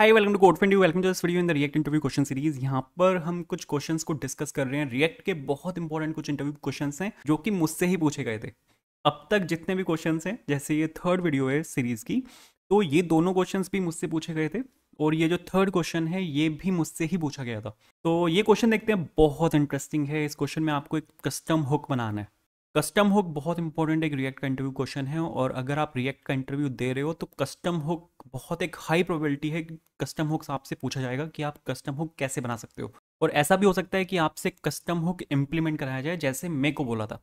High welcome to code friend you welcome to this video in the React interview question series यहाँ पर हम कुछ questions को discuss कर रहे हैं रिएक्ट के बहुत इंपॉर्टेंट कुछ इंटरव्यू क्वेश्चंस हैं जो कि मुझसे ही पूछे गए थे अब तक जितने भी क्वेश्चंस हैं जैसे ये थर्ड वीडियो है सीरीज की तो ये दोनों क्वेश्चन भी मुझसे पूछे गए थे और ये जो थर्ड क्वेश्चन है ये भी मुझसे ही पूछा गया था तो ये क्वेश्चन देखते हैं बहुत इंटरेस्टिंग है इस क्वेश्चन में आपको एक कस्टम हुक बनाना है कस्टम हुक बहुत इंपॉर्टेंट एक रिएक्ट का इंटरव्यू क्वेश्चन है और अगर आप रिएक्ट का इंटरव्यू दे रहे हो तो कस्टम हुक बहुत एक हाई प्रोबेबिलिटी है कि कस्टम हुक्स आपसे पूछा जाएगा कि आप कस्टम हुक कैसे बना सकते हो और ऐसा भी हो सकता है कि आपसे कस्टम हुक इंप्लीमेंट कराया जाए जैसे मे को बोला था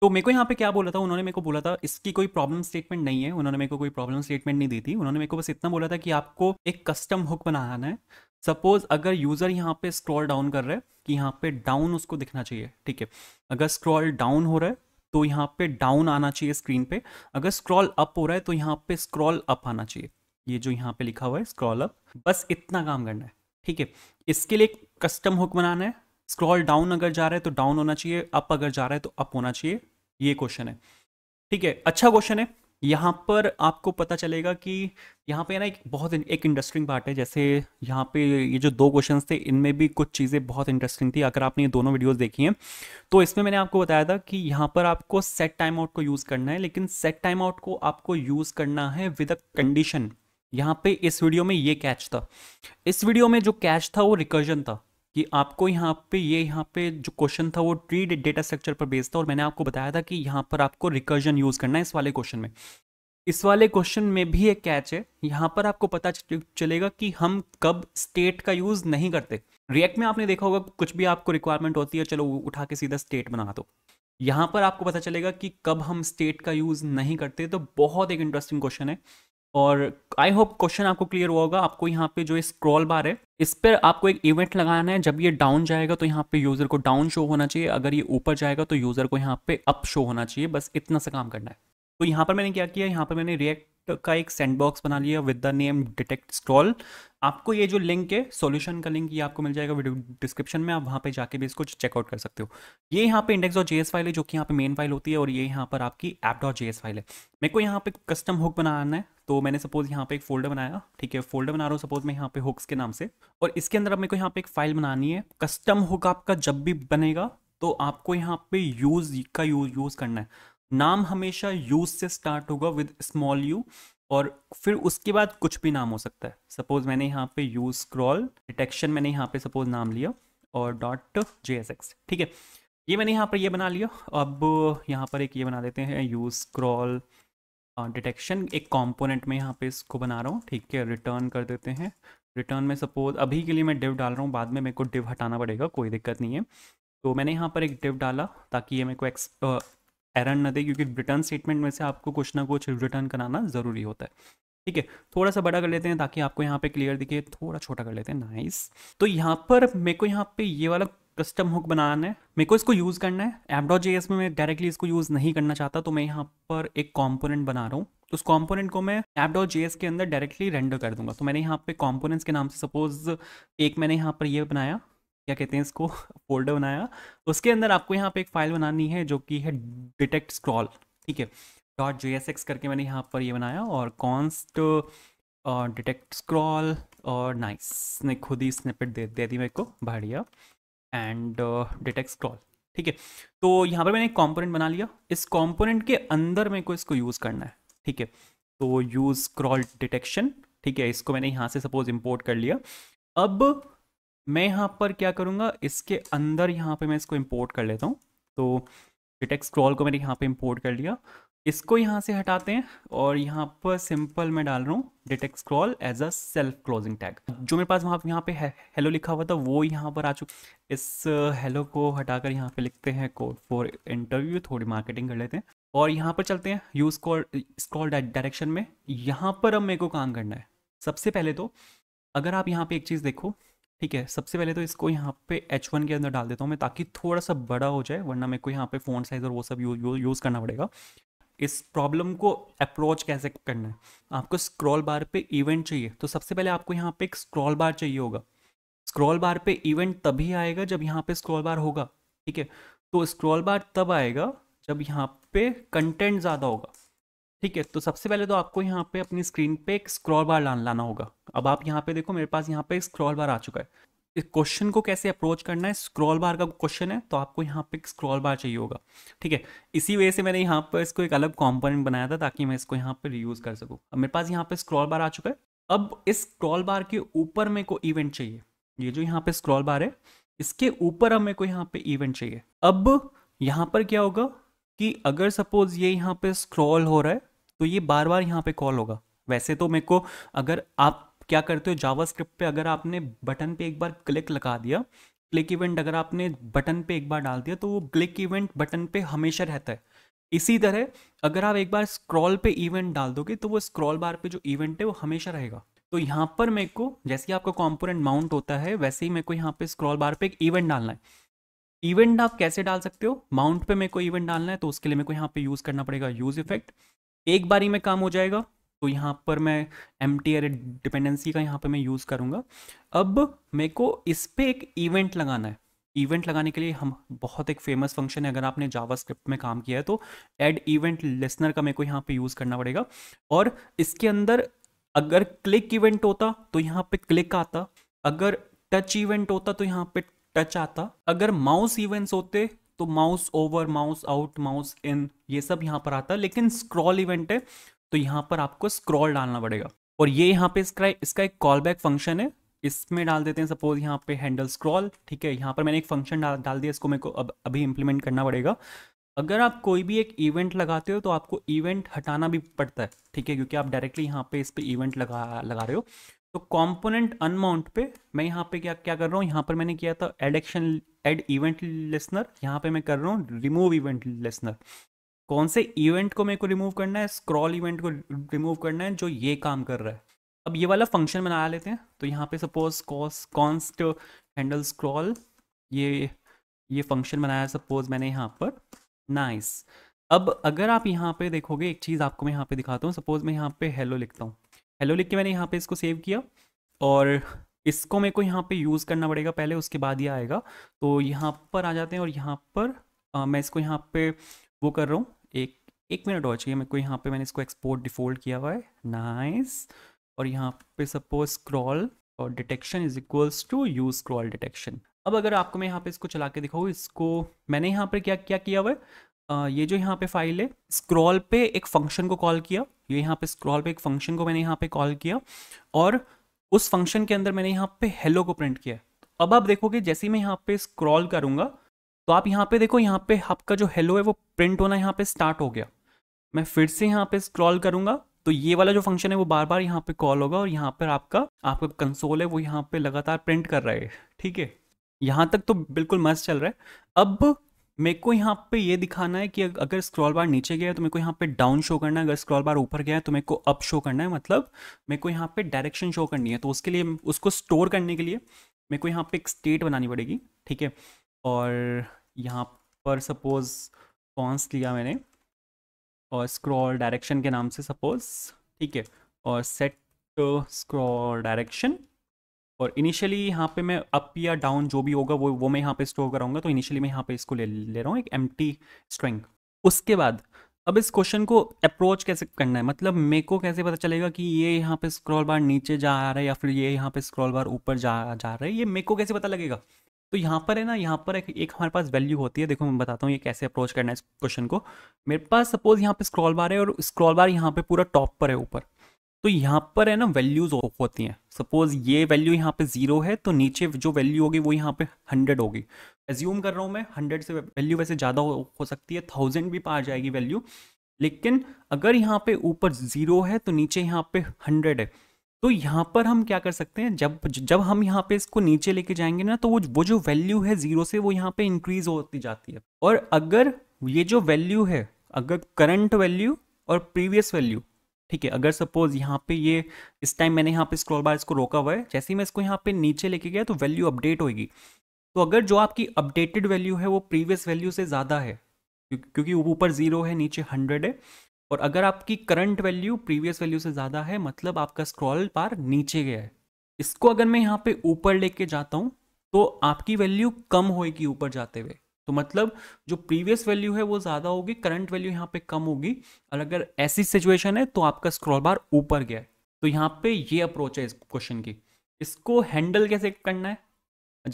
तो मेरे को यहाँ पे क्या बोला था उन्होंने मेरे को बोला था इसकी कोई प्रॉब्लम स्टेटमेंट नहीं है उन्होंने मेरे को कोई प्रॉब्लम स्टेटमेंट नहीं दी थी उन्होंने मेरे को बस इतना बोला था कि आपको एक कस्टम हुक बनाना है सपोज अगर यूज़र यहाँ पे स्क्रॉल डाउन कर रहा है कि यहाँ पे डाउन उसको दिखना चाहिए ठीक है अगर स्क्रॉल डाउन हो रहा है तो यहाँ पे डाउन आना चाहिए स्क्रीन पे अगर स्क्रॉल अप हो रहा है तो यहाँ पे स्क्रॉल अप आना चाहिए ये जो यहाँ पे लिखा हुआ है स्क्रॉल अप बस इतना काम करना है ठीक है इसके लिए कस्टम हुक बनाना है स्क्रॉल डाउन अगर जा रहा है तो डाउन होना चाहिए अप अगर जा रहा है तो अप होना चाहिए ये क्वेश्चन है ठीक है अच्छा क्वेश्चन है यहाँ पर आपको पता चलेगा कि यहाँ पे ना एक बहुत एक इंटरेस्टिंग पार्ट है जैसे यहाँ पे ये जो दो क्वेश्चंस थे इनमें भी कुछ चीज़ें बहुत इंटरेस्टिंग थी अगर आपने ये दोनों वीडियोस देखी हैं तो इसमें मैंने आपको बताया था कि यहाँ पर आपको सेट टाइम आउट को यूज़ करना है लेकिन सेट टाइम आउट को आपको यूज़ करना है विद अ कंडीशन यहाँ पे इस वीडियो में ये कैच था इस वीडियो में जो कैच था वो रिकर्जन था कि आपको यहाँ पे ये यहाँ पे जो क्वेश्चन था वो ट्री डेटा स्ट्रक्चर पर बेस्ड था और मैंने आपको बताया था कि यहाँ पर आपको रिकर्जन यूज़ करना है इस वाले क्वेश्चन में इस वाले क्वेश्चन में भी एक कैच है यहाँ पर आपको पता चलेगा कि हम कब स्टेट का यूज़ नहीं करते रिएक्ट में आपने देखा होगा कुछ भी आपको रिक्वायरमेंट होती है चलो उठा के सीधा स्टेट बना दो यहाँ पर आपको पता चलेगा कि कब हम स्टेट का यूज़ नहीं करते तो बहुत एक इंटरेस्टिंग क्वेश्चन है और आई होप क्वेश्चन आपको क्लियर हुआ होगा आपको यहाँ पे जो स्क्रॉल बार है इस पर आपको एक इवेंट लगाना है जब ये डाउन जाएगा तो यहाँ पे यूज़र को डाउन शो होना चाहिए अगर ये ऊपर जाएगा तो यूज़र को यहाँ पे अप शो होना चाहिए बस इतना सा काम करना है तो यहाँ पर मैंने क्या किया यहाँ पर मैंने रिएक्ट का एक सैंडबॉक्स बना लिया with the name detect scroll आपको ये जो लिंक है सॉल्यूशन का लिंक ये आपको मिल जाएगा वीडियो डिस्क्रिप्शन में आप वहाँ पे जाके भी इसको चेकआउट कर सकते हो ये यहाँ पे इंडेक्स डॉट जेएस फाइल है जो कि यहाँ पे मेन फाइल होती है और ये यहाँ पर आपकी एप डॉट जेएस फाइल है मेरे को यहाँ पे कस्टम हुक बनाना है तो मैंने सपोज यहाँ पे एक फोल्डर बनाया ठीक है फोल्डर बना रहा हूँ सपोज मैं यहाँ पे हुक्स के नाम से और इसके अंदर अब मेरे को यहाँ पे एक फाइल बनानी है कस्टम हुक आपका जब भी बनेगा तो आपको यहाँ पे यूज़ का यूज़ यूज़ करना है नाम हमेशा यू से स्टार्ट होगा विद स्मॉल यू और फिर उसके बाद कुछ भी नाम हो सकता है सपोज मैंने यहाँ पे यू स्क्रॉल डिटेक्शन मैंने यहाँ पे सपोज नाम लिया और डॉट जे एस एक्स ठीक है ये मैंने यहाँ पर ये बना लिया अब यहाँ पर एक ये बना देते हैं यू स्क्रॉल डिटेक्शन एक कॉम्पोनेंट में यहाँ पे इसको बना रहा हूँ ठीक है रिटर्न कर देते हैं रिटर्न में सपोज अभी के लिए मैं डिव डाल रहा हूँ बाद में मेरे को डिव हटाना पड़ेगा कोई दिक्कत नहीं है तो मैंने यहाँ पर एक डिव डाला ताकि ये मेरे को एक्स एरन ना दे क्योंकि रिटर्न स्टेटमेंट में से आपको कुछ ना कुछ रिटर्न कराना ज़रूरी होता है ठीक है थोड़ा सा बड़ा कर लेते हैं ताकि आपको यहाँ पे क्लियर दिखे थोड़ा छोटा कर लेते हैं नाइस तो यहाँ पर मेरे को यहाँ पे ये वाला कस्टम हुक बनाना है मेरे को इसको यूज़ करना है एप डॉट जे एस में मैं डायरेक्टली इसको यूज़ नहीं करना चाहता तो मैं यहाँ पर एक कॉम्पोनेंट बना रहा हूँ तो उस कॉम्पोनेंट को मैं एप डॉट जे के अंदर डायरेक्टली रेंडर कर दूंगा तो मैंने यहाँ पे कॉम्पोनेंट्स के नाम से सपोज एक मैंने यहाँ पर ये बनाया क्या कहते हैं इसको फोल्डर बनाया उसके अंदर आपको यहाँ पे एक फाइल बनानी है जो कि है डिटेक्ट स्क्रॉल ठीक है डॉट जे एस एक्स करके मैंने यहाँ पर ये बनाया और कॉन्स्ट और डिटेक्ट स्क्रॉल और नाइस ने खुद ही स्निपेट दे दे दी मेरे को बढ़िया एंड डिटेक्ट स्क्रॉल ठीक है तो यहाँ पर मैंने एक कॉम्पोनेंट बना लिया इस कॉम्पोनेंट के अंदर मेरे को इसको यूज़ करना है ठीक है तो यूज़ स्क्रॉल डिटेक्शन ठीक है इसको मैंने यहाँ से सपोज इम्पोर्ट कर लिया अब मैं यहाँ पर क्या करूँगा इसके अंदर यहाँ पे मैं इसको इंपोर्ट कर लेता हूँ तो डिटेक्स क्रॉल को मैंने यहाँ पे इंपोर्ट कर लिया इसको यहाँ से हटाते हैं और यहाँ पर सिंपल मैं डाल रहा हूँ detect scroll as a self closing tag जो मेरे पास वहाँ यहाँ पे हेलो लिखा हुआ था वो यहाँ पर आ चुका इस हेलो को हटा कर यहाँ पर लिखते हैं कोड फॉर इंटरव्यू थोड़ी मार्केटिंग कर लेते हैं और यहाँ पर चलते हैं यूज कॉल स्क्रॉल डायरेक्शन में यहाँ पर अब मेरे को काम करना है सबसे पहले तो अगर आप यहाँ पे एक चीज़ देखो ठीक है सबसे पहले तो इसको यहाँ पे एच वन के अंदर डाल देता हूँ मैं ताकि थोड़ा सा बड़ा हो जाए वरना मेरे को यहाँ पे फ़ोन साइज़ और वो सब यूज़ यू, यूज़ करना पड़ेगा इस प्रॉब्लम को अप्रोच कैसे करना है आपको स्क्रॉल बार पे इवेंट चाहिए तो सबसे पहले आपको यहाँ पे एक स्क्रॉल बार चाहिए होगा स्क्रॉल बार पे इवेंट तभी आएगा जब यहाँ पे स्क्रॉल बार होगा ठीक है तो स्क्रॉल बार तब आएगा जब यहाँ पे कंटेंट ज़्यादा होगा ठीक है तो सबसे पहले तो आपको यहाँ पे अपनी स्क्रीन पे एक स्क्रॉल बार लान, लाना होगा अब आप यहाँ पे देखो मेरे पास यहाँ पे स्क्रॉल बार आ चुका है इस क्वेश्चन को कैसे अप्रोच करना है स्क्रॉल बार का क्वेश्चन है तो आपको यहाँ पे स्क्रॉल बार चाहिए होगा ठीक है इसी वजह से मैंने यहाँ पर इसको एक अलग कॉम्पोनेंट बनाया था ताकि मैं इसको यहाँ पर रियूज कर सकूँ अब मेरे पास यहाँ पर स्क्रॉल बार आ चुका है अब इस स्क्रॉल बार के ऊपर मेरे को इवेंट चाहिए ये जो यहाँ पे स्क्रॉल बार है इसके ऊपर अब मेरे को यहाँ पे इवेंट चाहिए अब यहाँ पर क्या होगा कि अगर सपोज ये यहाँ पे स्क्रॉल हो रहा है तो ये बार बार यहाँ पे कॉल होगा वैसे तो मेरे को अगर आप क्या करते हो जावा पे अगर आपने बटन पे एक बार क्लिक लगा दिया क्लिक इवेंट अगर आपने बटन पे एक बार डाल दिया तो वो क्लिक इवेंट बटन पे हमेशा रहता है इसी तरह अगर आप एक बार स्क्रॉल पे इवेंट डाल दोगे तो वो स्क्रॉल बार पे जो इवेंट है वो हमेशा रहेगा तो यहाँ पर मेरे को जैसे ही आपका कॉम्पोनेंट माउंट होता है वैसे ही मेरे को यहाँ पे स्क्रॉल बार पे एक इवेंट डालना है इवेंट आप कैसे डाल सकते हो माउंट पे मेरे को इवेंट डालना है तो उसके लिए मेरे को यहाँ पे यूज़ करना पड़ेगा यूज़ इफेक्ट एक बारी में काम हो जाएगा तो यहाँ पर मैं एम टी अरे डिपेंडेंसी का यहाँ पर मैं यूज़ करूँगा अब मेरे को इस पर एक इवेंट लगाना है इवेंट लगाने के लिए हम बहुत एक फेमस फंक्शन है अगर आपने जावास्क्रिप्ट में काम किया है तो एड इवेंट लिसनर का मेरे को यहाँ पे यूज़ करना पड़ेगा और इसके अंदर अगर क्लिक इवेंट होता तो यहाँ पे क्लिक आता अगर टच इवेंट होता तो यहाँ पे टच आता अगर माउस इवेंट्स होते तो mouse over mouse out mouse in ये सब यहाँ पर आता लेकिन स्क्रॉल इवेंट है तो यहाँ पर आपको स्क्रॉल डालना पड़ेगा और ये यहाँ पे इसका इसका एक कॉल बैक फंक्शन है इसमें डाल देते हैं सपोज यहाँ पे हैंडल स्क्रॉल ठीक है यहाँ पर मैंने एक फंक्शन डाल डाल दिया इसको मेरे को अब अभी इम्प्लीमेंट करना पड़ेगा अगर आप कोई भी एक इवेंट लगाते हो तो आपको इवेंट हटाना भी पड़ता है ठीक है क्योंकि आप डायरेक्टली यहाँ पे इस पर इवेंट लगा लगा रहे हो तो कंपोनेंट अनमाउंट पे मैं यहाँ पे क्या क्या कर रहा हूँ यहाँ पर मैंने किया था add action add event listener यहाँ पे मैं कर रहा हूँ रिमूव इवेंट लिसनर कौन से इवेंट को मेरे को रिमूव करना है स्क्रॉल इवेंट को रिमूव करना है जो ये काम कर रहा है अब ये वाला फंक्शन बना लेते हैं तो यहाँ पे suppose const const handle scroll ये ये फंक्शन बनाया सपोज मैंने यहाँ पर नाइस nice. अब अगर आप यहाँ पे देखोगे एक चीज़ आपको मैं यहाँ पे दिखाता हूँ सपोज मैं यहाँ पे हेलो लिखता हूँ हेलो लिख के मैंने यहाँ पे इसको सेव किया और इसको मेरे को यहाँ पे यूज़ करना पड़ेगा पहले उसके बाद ही आएगा तो यहाँ पर आ जाते हैं और यहाँ पर आ, मैं इसको यहाँ पे वो कर रहा हूँ एक एक मिनट और चाहिए मेरे को यहाँ पे मैंने इसको एक्सपोर्ट डिफ़ॉल्ट किया हुआ है नाइस और यहाँ पे सपोज स्क्रॉल और detection is equals to use scroll detection अब अगर आपको मैं यहाँ पे इसको चला के दिखाऊँ इसको मैंने यहाँ पर क्या क्या किया हुआ है ये जो यहाँ पे फाइल है स्क्रॉल पे एक फंक्शन को कॉल किया ये यहाँ पे स्क्रॉल पे एक फंक्शन को मैंने यहाँ पे कॉल किया और उस फंक्शन के अंदर मैंने यहाँ पे हेलो को प्रिंट किया तो अब आप देखोगे जैसे मैं यहाँ पे स्क्रॉल करूंगा तो आप यहाँ पे देखो यहाँ पे आपका जो हेलो है वो प्रिंट होना यहाँ पे स्टार्ट हो गया मैं फिर से यहाँ पे स्क्रॉल करूंगा तो ये वाला जो फंक्शन है वो बार बार यहाँ पे कॉल होगा और यहाँ पर आपका आपका कंसोल है वो यहाँ पे लगातार प्रिंट कर रहा है ठीक है यहाँ तक तो बिल्कुल मस्त चल रहा है अब मेरे को यहाँ पे ये दिखाना है कि अगर स्क्रॉल बार नीचे गया तो मेरे को यहाँ पे डाउन शो करना है अगर स्क्रॉल बार ऊपर गया तो मेरे को अप शो करना है मतलब मेरे को यहाँ पे डायरेक्शन शो करनी है तो उसके लिए उसको स्टोर करने के लिए मेरे को यहाँ पे एक स्टेट बनानी पड़ेगी ठीक है और यहाँ पर सपोज़ कॉन्स लिया मैंने और स्क्रॉल डायरेक्शन के नाम से सपोज़ ठीक है और सेट स्क्रॉल डायरेक्शन और इनिशियली यहाँ पे मैं अप या डाउन जो भी होगा वो वो मैं यहाँ पे स्टोर कराऊंगा तो इनिशियली मैं यहाँ पे इसको ले ले रहा हूँ एक एम स्ट्रिंग उसके बाद अब इस क्वेश्चन को अप्रोच कैसे करना है मतलब मे को कैसे पता चलेगा कि ये यहाँ पे स्क्रॉल बार नीचे जा रहा है या फिर ये यहाँ पे स्क्रॉल बार ऊपर जा जा रहा है ये मे को कैसे पता लगेगा तो यहाँ पर है ना यहाँ पर एक, एक हमारे पास वैल्यू होती है देखो मैं बताता हूँ ये कैसे अप्रोच करना है इस क्वेश्चन को मेरे पास सपोज यहाँ पे स्क्रॉल बार है और स्क्रॉल बार यहाँ पे पूरा टॉप पर है ऊपर तो यहाँ पर है ना वैल्यूज ऑफ होती हैं सपोज ये वैल्यू यहाँ पे जीरो है तो नीचे जो वैल्यू होगी वो यहाँ पे हंड्रेड होगी एज्यूम कर रहा हूँ मैं हंड्रेड से वैल्यू वैसे ज़्यादा हो, हो सकती है थाउजेंड भी पा जाएगी वैल्यू लेकिन अगर यहाँ पे ऊपर जीरो है तो नीचे यहाँ पे हंड्रेड है तो यहाँ पर हम क्या कर सकते हैं जब जब हम यहाँ पे इसको नीचे लेके जाएंगे ना तो वो वो जो वैल्यू है जीरो से वो यहाँ पे इंक्रीज होती जाती है और अगर ये जो वैल्यू है अगर करंट वैल्यू और प्रीवियस वैल्यू ठीक है अगर सपोज यहाँ पे ये इस टाइम मैंने यहाँ पे स्क्रॉल बार इसको रोका हुआ है जैसे ही मैं इसको यहाँ पे नीचे लेके गया तो वैल्यू अपडेट होगी तो अगर जो आपकी अपडेटेड वैल्यू है वो प्रीवियस वैल्यू से ज़्यादा है क्योंकि ऊपर ज़ीरो है नीचे हंड्रेड है और अगर आपकी करंट वैल्यू प्रीवियस वैल्यू से ज़्यादा है मतलब आपका स्क्रॉल बार नीचे गया है इसको अगर मैं यहाँ पे ऊपर लेके जाता हूँ तो आपकी वैल्यू कम होएगी ऊपर जाते हुए तो मतलब जो प्रीवियस वैल्यू है वो ज़्यादा होगी करंट वैल्यू यहाँ पे कम होगी और अगर ऐसी सिचुएशन है तो आपका स्क्रॉल बार ऊपर गया है तो यहाँ पे ये अप्रोच है इस क्वेश्चन की इसको हैंडल कैसे करना है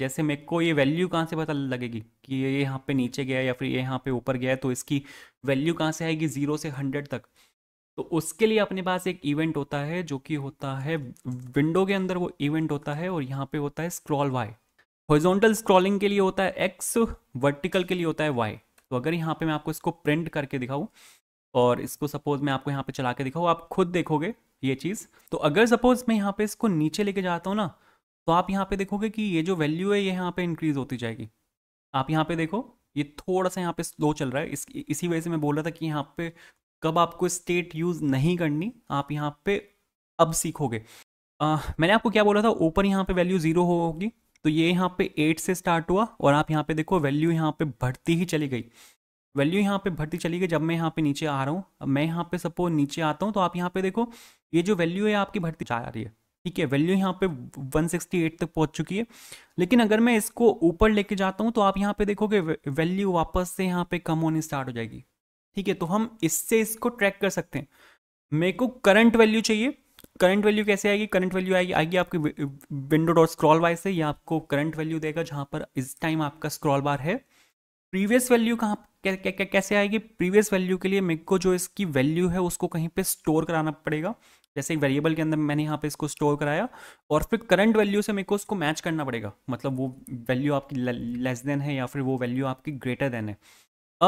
जैसे मेरे को ये वैल्यू कहाँ से पता लगेगी कि ये यहाँ पे नीचे गया या फिर ये यहाँ पे ऊपर गया तो इसकी वैल्यू कहाँ से आएगी ज़ीरो से हंड्रेड तक तो उसके लिए अपने पास एक इवेंट होता है जो कि होता है विंडो के अंदर वो इवेंट होता है और यहाँ पे होता है स्क्रॉल वाई हॉरिजॉन्टल स्क्रॉलिंग के लिए होता है एक्स वर्टिकल के लिए होता है वाई तो अगर यहाँ पे मैं आपको इसको प्रिंट करके दिखाऊँ और इसको सपोज मैं आपको यहाँ पे चला के दिखाऊँ आप खुद देखोगे ये चीज़ तो अगर सपोज मैं यहाँ पे इसको नीचे लेके जाता हूँ ना तो आप यहाँ पे देखोगे कि ये जो वैल्यू है ये यहाँ पे इंक्रीज होती जाएगी आप यहाँ पे देखो ये थोड़ा सा यहाँ पे स्लो चल रहा है इस इसी वजह से मैं बोल रहा था कि यहाँ पे कब आपको स्टेट यूज़ नहीं करनी आप यहाँ पे अब सीखोगे आ, मैंने आपको क्या बोला था ऊपर यहाँ पे वैल्यू ज़ीरो होगी तो ये यहाँ पे एट से स्टार्ट हुआ और आप यहाँ पे देखो वैल्यू यहाँ पे बढ़ती ही चली गई वैल्यू यहाँ पे बढ़ती चली गई जब मैं यहाँ पे नीचे आ रहा हूँ मैं यहाँ पे सपोज नीचे आता हूँ तो आप यहाँ पे देखो ये जो वैल्यू है आपकी बढ़ती जा रही है ठीक है वैल्यू यहाँ पे 168 तक पहुँच चुकी है लेकिन अगर मैं इसको ऊपर लेके जाता हूँ तो आप यहाँ पे देखोगे वैल्यू वापस से यहाँ पे कम होनी स्टार्ट हो जाएगी ठीक है तो हम इससे इसको ट्रैक कर सकते हैं मेरे को करंट वैल्यू चाहिए करंट वैल्यू कैसे आएगी करंट वैल्यू आएगी आएगी आपकी विंडो डॉट स्क्रॉल बार से ये आपको करंट वैल्यू देगा जहाँ पर इस टाइम आपका स्क्रॉल बार है प्रीवियस वैल्यू कहाँ कैसे आएगी प्रीवियस वैल्यू के लिए मेरे को जो इसकी वैल्यू है उसको कहीं पे स्टोर कराना पड़ेगा जैसे वेरिएबल के अंदर मैंने यहाँ पे इसको स्टोर कराया और फिर करंट वैल्यू से मेरे को उसको मैच करना पड़ेगा मतलब वो वैल्यू आपकी लेस देन है या फिर वो वैल्यू आपकी ग्रेटर देन है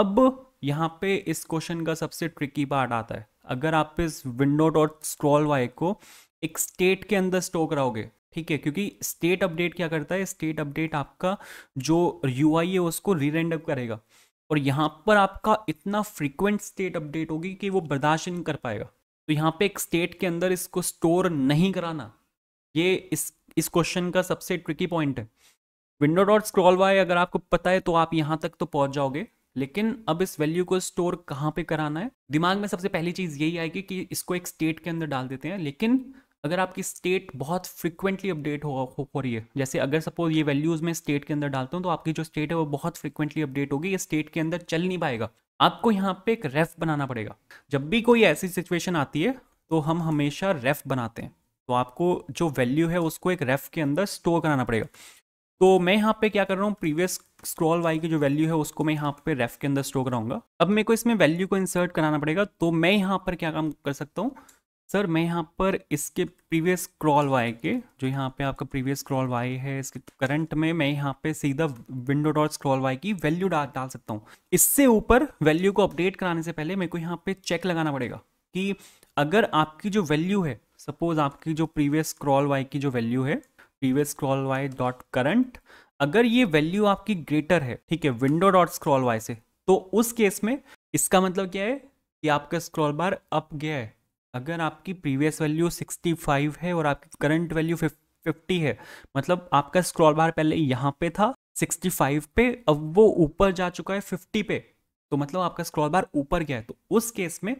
अब यहाँ पे इस क्वेश्चन का सबसे ट्रिकी पार्ट आता है अगर आप इस विंडो डॉट स्क्रॉल वाई को एक स्टेट के अंदर स्टोर कराओगे ठीक है क्योंकि स्टेट अपडेट क्या करता है स्टेट अपडेट आपका जो यू है उसको रीरेंडअप करेगा और यहाँ पर आपका इतना फ्रीक्वेंट स्टेट अपडेट होगी कि वो बर्दाश्त नहीं कर पाएगा तो यहाँ पे एक स्टेट के अंदर इसको स्टोर नहीं कराना ये इस इस क्वेश्चन का सबसे ट्रिकी पॉइंट है विंडो डॉट स्क्रॉल वाई अगर आपको पता है तो आप यहाँ तक तो पहुँच जाओगे लेकिन अब इस वैल्यू को स्टोर कहाँ पे कराना है दिमाग में सबसे पहली चीज़ यही आएगी कि इसको एक स्टेट के अंदर डाल देते हैं लेकिन अगर आपकी स्टेट बहुत फ्रिक्वेंटली अपडेट हो, हो हो रही है जैसे अगर सपोज ये वैल्यूज़ में स्टेट के अंदर डालता हूँ तो आपकी जो स्टेट है वो बहुत फ्रिक्वेंटली अपडेट होगी ये स्टेट के अंदर चल नहीं पाएगा आपको यहाँ पे एक रेफ बनाना पड़ेगा जब भी कोई ऐसी सिचुएशन आती है तो हम हमेशा रेफ बनाते हैं तो आपको जो वैल्यू है उसको एक रेफ के अंदर स्टोर कराना पड़ेगा तो मैं यहाँ पे क्या कर रहा हूँ प्रीवियस स्क्रॉल वाई की जो वैल्यू है उसको मैं यहाँ पे रेफ के अंदर स्टोर कराऊंगा अब मेरे को इसमें वैल्यू को इंसर्ट कराना पड़ेगा तो मैं यहाँ पर क्या काम कर सकता हूँ सर मैं यहाँ पर इसके प्रीवियस स्क्रॉल वाई के जो यहाँ पे आपका प्रीवियस स्क्रॉल वाई है इसके करंट में मैं यहाँ पे सीधा विंडो डॉट स्क्रॉल वाई की वैल्यू डाल डाल सकता हूँ इससे ऊपर वैल्यू को अपडेट कराने से पहले मेरे को यहाँ पे चेक लगाना पड़ेगा कि अगर आपकी जो वैल्यू है सपोज आपकी जो प्रीवियस स्क्रॉल वाई की जो वैल्यू है previous scroll Y dot current अगर ये वैल्यू आपकी ग्रेटर है ठीक है विंडो डॉट स्क्रॉल वाई से तो उस केस में इसका मतलब क्या है कि आपका स्क्रॉल बार अप गया है अगर आपकी प्रीवियस वैल्यू 65 है और आपकी करंट वैल्यू 50 है मतलब आपका स्क्रॉल बार पहले यहाँ पे था 65 पे अब वो ऊपर जा चुका है 50 पे तो मतलब आपका स्क्रॉल बार ऊपर गया है तो उस केस में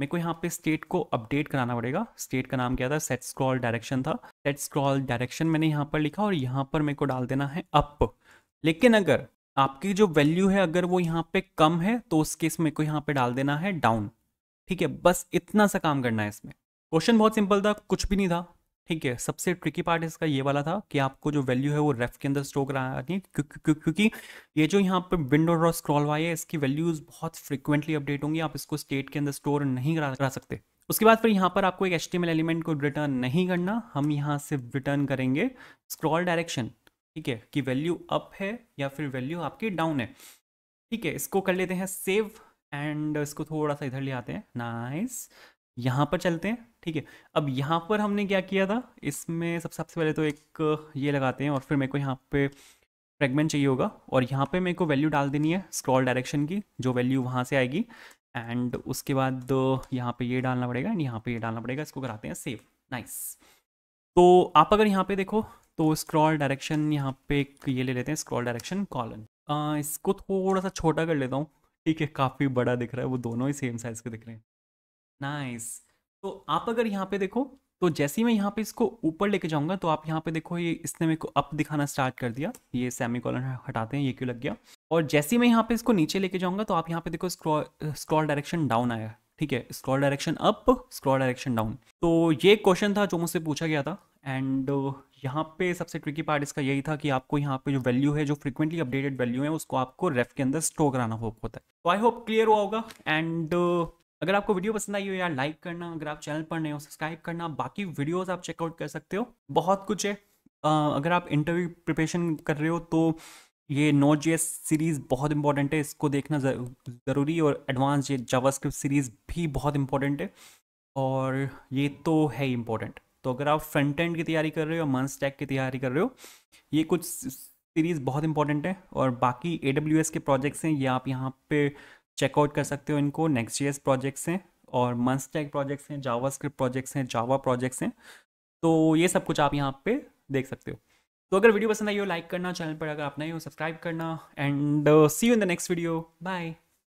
मेरे को यहाँ पे स्टेट को अपडेट कराना पड़ेगा स्टेट का नाम क्या था सेट स्क्रॉल डायरेक्शन था सेट स्क्रॉल डायरेक्शन मैंने यहाँ पर लिखा और यहाँ पर मेरे को डाल देना है अप लेकिन अगर आपकी जो वैल्यू है अगर वो यहाँ पे कम है तो उस केस में को यहाँ पे डाल देना है डाउन ठीक है बस इतना सा काम करना है इसमें क्वेश्चन बहुत सिंपल था कुछ भी नहीं था ठीक है सबसे ट्रिकी पार्ट इसका ये वाला था कि आपको जो वैल्यू है वो रेफ के अंदर स्टोर करानी क्योंकि ये जो यहाँ पर विंडो ड्रॉ स्क्रॉल वाई है इसकी वैल्यूज़ बहुत फ्रिक्वेंटली अपडेट होंगी आप इसको स्टेट के अंदर स्टोर नहीं करा सकते उसके बाद फिर यहाँ पर आपको एक एच एलिमेंट को रिटर्न नहीं करना हम यहाँ से रिटर्न करेंगे स्क्रॉल डायरेक्शन ठीक है कि वैल्यू अप है या फिर वैल्यू आपकी डाउन है ठीक है इसको कर लेते हैं सेव एंड इसको थोड़ा सा इधर ले आते हैं नाइस यहाँ पर चलते हैं ठीक है अब यहाँ पर हमने क्या किया था इसमें सबसे सबसे पहले तो एक ये लगाते हैं और फिर मेरे को यहाँ पे फ्रेगमेंट चाहिए होगा और यहाँ पे मेरे को वैल्यू डाल देनी है स्क्रॉल डायरेक्शन की जो वैल्यू वहाँ से आएगी एंड उसके बाद यहाँ पे ये डालना पड़ेगा एंड यहाँ पे ये डालना पड़ेगा इसको कराते हैं सेव नाइस तो आप अगर यहाँ पे देखो तो स्क्रॉल डायरेक्शन यहाँ पे एक ये ले लेते हैं स्क्रॉल डायरेक्शन कॉलन इसको थोड़ा सा छोटा कर लेता हूँ ठीक है काफ़ी बड़ा दिख रहा है वो दोनों ही सेम साइज़ के दिख रहे हैं नाइस तो आप अगर यहाँ पे देखो तो जैसे ही मैं यहाँ पे इसको ऊपर लेके जाऊंगा तो आप यहाँ पे देखो ये इसने मेरे को अप दिखाना स्टार्ट कर दिया ये सेमी कॉलन हटाते हैं ये क्यों लग गया और जैसे ही मैं यहाँ पे इसको नीचे लेके जाऊंगा तो आप यहाँ पे देखो स्क्रॉल डायरेक्शन डाउन आया ठीक है scroll direction up scroll direction down तो ये क्वेश्चन था जो मुझसे पूछा गया था एंड यहाँ पे सबसे ट्रिकी पार्ट इसका यही था कि आपको यहाँ पे जो वैल्यू है जो फ्रिक्वेंटली अपडेटेड वैल्यू है उसको आपको रेफ के अंदर स्टोर कराना होता है तो आई होप क्लियर हुआ होगा एंड अगर आपको वीडियो पसंद आई हो यार लाइक करना अगर आप चैनल पर नए हो सब्सक्राइब करना बाकी वीडियोस आप चेकआउट कर सकते हो बहुत कुछ है अगर आप इंटरव्यू प्रिपरेशन कर रहे हो तो ये जी एस सीरीज़ बहुत इंपॉर्टेंट है इसको देखना ज़रूरी और एडवांस ये जावास्क्रिप्ट सीरीज़ भी बहुत इंपॉर्टेंट है और ये तो है इंपॉर्टेंट तो अगर आप फ्रंट एंड की तैयारी कर रहे हो या मन स्टैक की तैयारी कर रहे हो ये कुछ सीरीज़ बहुत इंपॉर्टेंट है और बाकी ए के प्रोजेक्ट्स हैं ये आप यहाँ पे चेकआउट कर सकते हो इनको नेक्स्ट जी प्रोजेक्ट्स हैं और मंस्टैक प्रोजेक्ट्स हैं जावा प्रोजेक्ट्स हैं जावा प्रोजेक्ट्स हैं तो ये सब कुछ आप यहाँ पे देख सकते हो तो अगर वीडियो पसंद आई हो लाइक करना चैनल पर अगर आप नए हो सब्सक्राइब करना and see you in the next video bye